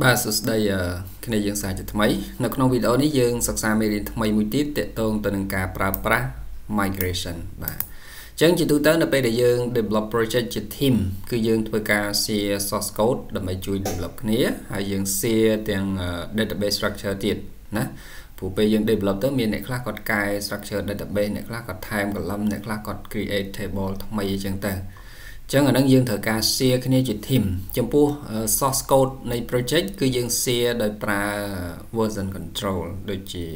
បាទសួស្តី គ្នាយើងសាជាថ្មីនៅក្នុងវីដេអូនេះយើងសិក្សាមេរៀនថ្មីមួយទៀតទាក់ទងទៅនឹងការប្រើប្រាស់ migration បាទអញ្ចឹងជាទូទៅនៅពេលដែលយើង develop project ជា team គឺយើងធ្វើការ share source code ដើម្បីជួយ develop គ្នាហើយយើង share ទាំង database structure ទៀតណាព្រោះពេលយើង develop ទៅមានអ្នកខ្លះគាត់កែ structure database អ្នកខ្លះគាត់ថែម column អ្នកខ្លះគាត់ create table ថ្មីអញ្ចឹងទៅចឹងអានឹងយើងត្រូវការ share គ្នាជា team ចំពោះ source code នៃ project គឺយើង share ដោយប្រើ version control ដូចជា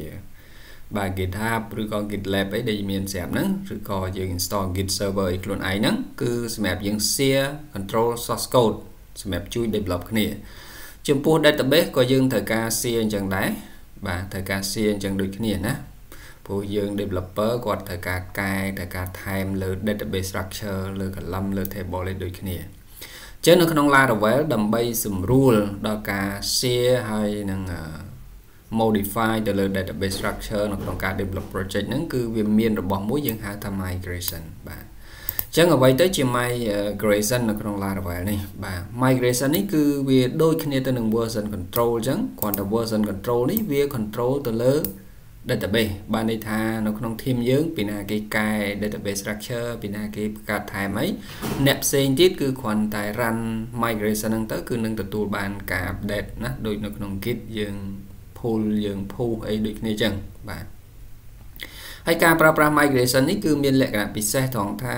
បាទ GitHub ឬក៏ GitLab អីដែលមានស្រាប់ហ្នឹងឬក៏យើង install Git server ឯខ្លួនឯងហ្នឹងគឺសម្រាប់យើង share control source code សម្រាប់ជួយ develop គ្នា ចំពោះ database ក៏យើងត្រូវការ share អញ្ចឹងដែរបាទត្រូវការ share អញ្ចឹងដូចគ្នាណាព្រោះយើង developer គាត់ត្រូវការកែត្រូវការ ថែម លើ database structure លើ column លើ table ឯដូចគ្នាចឹងនៅក្នុង Laravel ដើម្បីសម្រួលដល់ការ share ហើយនឹង modify ទៅលើ database structure នៅក្នុងការ develop project ហ្នឹងគឺវាមានរបស់មួយយើងហៅថា migration បាទចឹងអ្វីទៅជា migration នៅក្នុង Laravel នេះ បាទ migration នេះគឺវាដូចគ្នាទៅនឹង version control ចឹងគ្រាន់តែ version control នេះវា control ទៅលើ database បានន័យថានៅក្នុង team យើងពីណាគេកែ database structure ពីណាគេបង្កើតថែមអីអ្នកផ្សេងទៀតគឺគ្រាន់តែ run migration ហ្នឹងទៅ គឺនឹងទទួលបានការ update ណាដូចនៅក្នុង git យើង pull យើង push អីដូចគ្នាចឹងបាទហើយការប្រើប្រាស់ migration នេះគឺ មាន លក្ខណៈពិសេសត្រង់ថា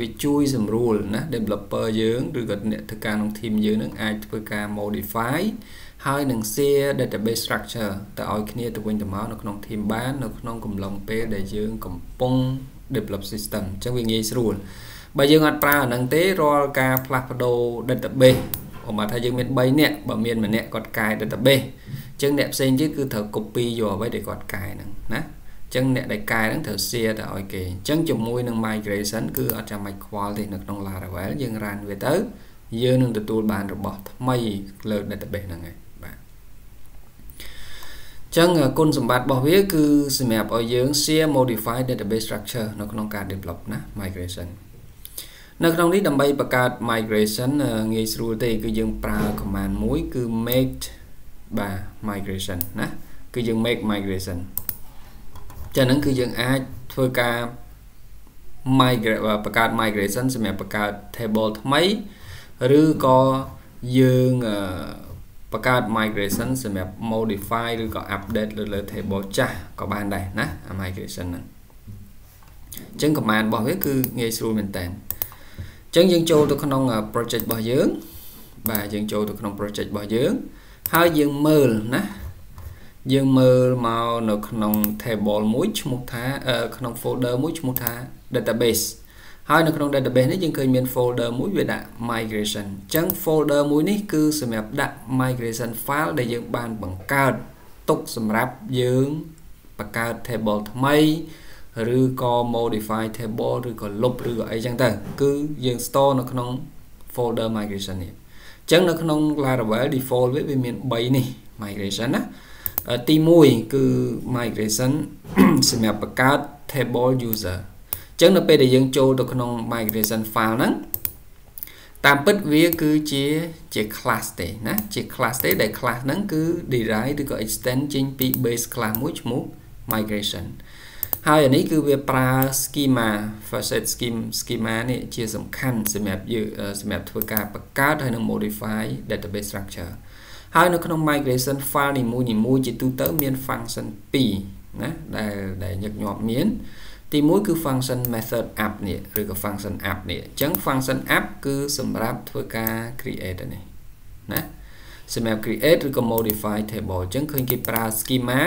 វាជួយ សម្រួលណា developer យើងឬក៏អ្នកធ្វើការក្នុង team យើងនឹងអាចធ្វើការ modify ហើយនឹង share database structure ទៅឲ្យគ្នាទៅវិញទៅមកនៅក្នុង team បាននៅក្នុងកំឡុងពេលដែលយើងកំពុង develop system អញ្ចឹងវាងាយស្រួលបើយើងអត់ប្រើអាហ្នឹងទេរាល់ការផ្លាស់ប្ដូរ database ឧបមាថាយើងមាន3នាក់បើមានម្នាក់គាត់កែ database អញ្ចឹងអ្នកផ្សេងទៀតគឺត្រូវ copy យកអ្វីដែលគាត់កែហ្នឹងណាអញ្ចឹងអ្នកដែលកែហ្នឹងត្រូវ share ទៅឲ្យគេអញ្ចឹងជាមួយនឹង migration គឺអត់ចាំបាច់ខ្វល់ទេនៅក្នុង Laravel យើង run វាទៅ យើងនឹងទទួលបានរបស់ថ្មីលើ database ហ្នឹងឯងចឹងគុណសម្បត្តិរបស់វាគឺសម្រាប់ឲ្យយើង share modify database structure នៅក្នុងការ develop ណា migration នៅក្នុងនេះដើម្បីបង្កើត migration ងាយស្រួលទេគឺយើងប្រើ command មួយ គឺ make បាទ migration ណាគឺយើង make migration ចឹងហ្នឹងគឺយើងអាចធ្វើការ migrate បង្កើត migration សម្រាប់បង្កើត table ថ្មីឬក៏យើងបង្កើត migration សម្រាប់ modify ឬក៏ update លើលើ table ចាស់ក៏បានដែរណាអា migration ហ្នឹងអញ្ចឹង command របស់វាគឺងាយស្រួលមែនតើអញ្ចឹងយើងចូលទៅក្នុង project របស់យើងបាទយើងចូលទៅក្នុង project របស់យើងហើយយើងមើលណាយើងមើលមកនៅ ក្នុង table មួយឈ្មោះថាក្នុង folder មួយឈ្មោះថា database ហើយនៅក្នុង database នេះយើងឃើញមាន folder មួយវាដាក់ migration អញ្ចឹង folder មួយនេះគឺសម្រាប់ដាក់ migration file ដែលយើងបានបង្កើតទុកសម្រាប់យើងបង្កើត table ថ្មីឬក៏ modify table ឬក៏លុបឬក៏អីចឹងទៅគឺយើង store នៅក្នុង folder migration នេះអញ្ចឹងនៅក្នុង Laravel default វាវាមាន3នេះ migration ណាទី1គឺ migration សម្រាប់បង្កើត table user ចឹងនៅពេលដែលយើងចូលទៅក្នុង migration file ហ្នឹងតាមពិតវាគឺជាជា class ទេណាជា class ទេ ដែល class ហ្នឹងគឺ derive ឬក៏ extend ចេញពី base class មួយឈ្មោះ migration ហើយអានេះគឺវាប្រើ schema facet scheme schema នេះជាសំខាន់សម្រាប់យើងសម្រាប់ធ្វើការបង្កើតហើយនឹង modify database structure ហើយនៅក្នុង migration file នីមួយៗជាទូទៅមាន function 2ណាដែលដែលញឹកញាប់មានទី1គឺ function method app នេះឬក៏ function app នេះអញ្ចឹង function app គឺសម្រាប់ធ្វើការ create នេះណាសម្រាប់ create ឬក៏ modify table អញ្ចឹងឃើញគេប្រើ schema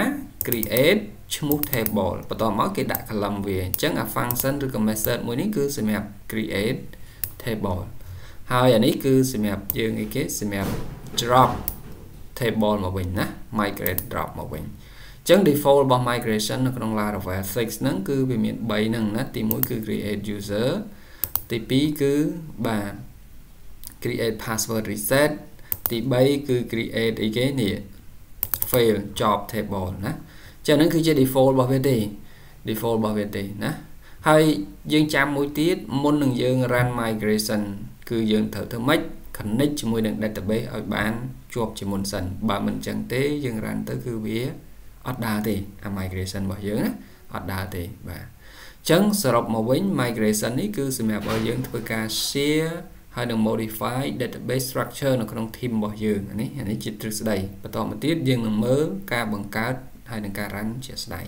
create ឈ្មោះ table បន្ទាប់មកគេដាក់ column វាអញ្ចឹងអា function ឬក៏ method មួយនេះគឺសម្រាប់ create table ហើយអានេះគឺសម្រាប់យើងអីគេសម្រាប់ drop table មកវិញណា migrate drop មកវិញអញចឹង default របស់ migration នៅក្នុង Laravel 6ហ្នឹងគឺវាមាន3ហ្នឹងណាទី1គឺ create user ទី2គឺបាទ create password reset ទី3គឺ create អីគេនេះ fail job table ណាចឹងហ្នឹងគឺជា default របស់វាទេ default របស់វាទេណាហើយយើងចាំមួយទៀតមុននឹងយើង run migration គឺយើងត្រូវធ្វើម៉េច connect ជាមួយនឹង database ឲ្យបានជាប់ជាមុនសិនបើមិនចឹងទេយើង run ទៅ គឺវាអត់ដើរទេអា migration របស់យើងណាអត់ដើរទេបាទអញ្ចឹងសរុបមកវិញ migration នេះគឺសម្រាប់ឲ្យយើងធ្វើការ share ហើយនឹង modify database structure នៅក្នុង team របស់យើងនេះអានេះជាទ្រឹស្ដីបន្តមកទៀតយើងនឹងមើលការបង្កើតហើយនឹងការ run ជាស្ដែង